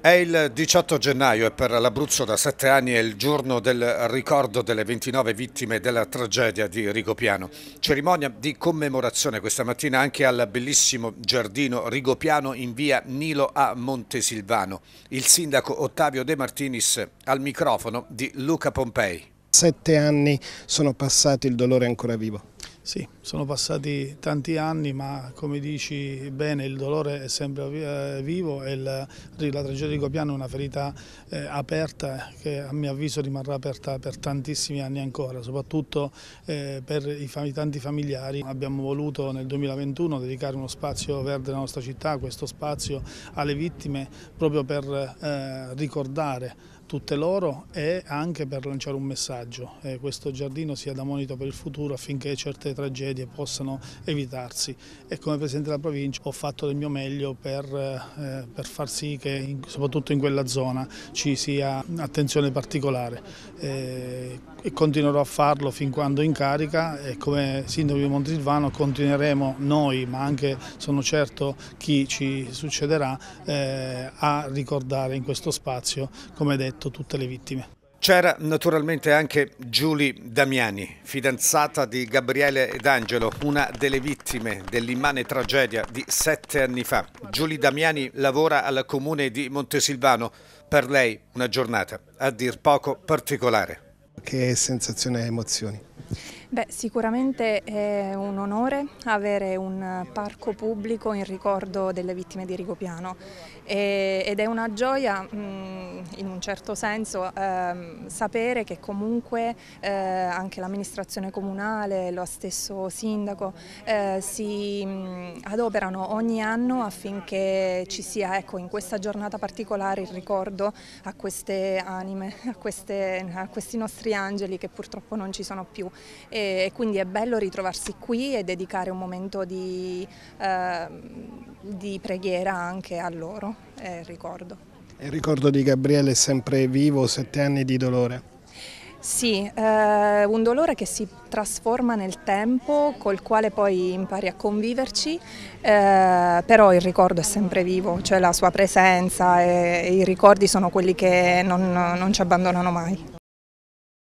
È il 18 gennaio e per l'Abruzzo da sette anni è il giorno del ricordo delle 29 vittime della tragedia di Rigopiano. Cerimonia di commemorazione questa mattina anche al bellissimo giardino Rigopiano in via Nilo a Montesilvano. Il sindaco Ottavio De Martinis al microfono di Luca Pompei. Sette anni sono passati, il dolore è ancora vivo. Sì, sono passati tanti anni ma come dici bene il dolore è sempre eh, vivo e la, la tragedia di Copiano è una ferita eh, aperta che a mio avviso rimarrà aperta per tantissimi anni ancora, soprattutto eh, per i, fam tanti familiari. Abbiamo voluto nel 2021 dedicare uno spazio verde alla nostra città, questo spazio alle vittime proprio per eh, ricordare tutte loro e anche per lanciare un messaggio. Eh, questo giardino sia da monito per il futuro affinché certe tragedie possano evitarsi e come Presidente della provincia ho fatto del mio meglio per, eh, per far sì che in, soprattutto in quella zona ci sia attenzione particolare eh, e continuerò a farlo fin quando in carica e come Sindaco di Montilvano continueremo noi ma anche sono certo chi ci succederà eh, a ricordare in questo spazio come detto fatto tutte le vittime. C'era naturalmente anche Giulie Damiani, fidanzata di Gabriele D'Angelo, una delle vittime dell'immane tragedia di sette anni fa. Giulie Damiani lavora al comune di Montesilvano. Per lei una giornata, a dir poco, particolare. Che sensazione e emozioni? Beh, sicuramente è un onore avere un parco pubblico in ricordo delle vittime di Rigopiano e, ed è una gioia mh, mm, in un certo senso ehm, sapere che comunque eh, anche l'amministrazione comunale, lo stesso sindaco eh, si mh, mm, adoperano ogni anno affinché ci sia ecco, in questa giornata particolare il ricordo a queste anime, a, queste, a questi nostri angeli che purtroppo non ci sono più e, e, quindi è bello ritrovarsi qui e dedicare un momento di, eh, di preghiera anche a loro, ricordo. Il ricordo di Gabriele è sempre vivo, sette anni di dolore. Sì, eh, un dolore che si trasforma nel tempo, col quale poi impari a conviverci, eh, però il ricordo è sempre vivo, cioè la sua presenza e, i ricordi sono quelli che non, non ci abbandonano mai.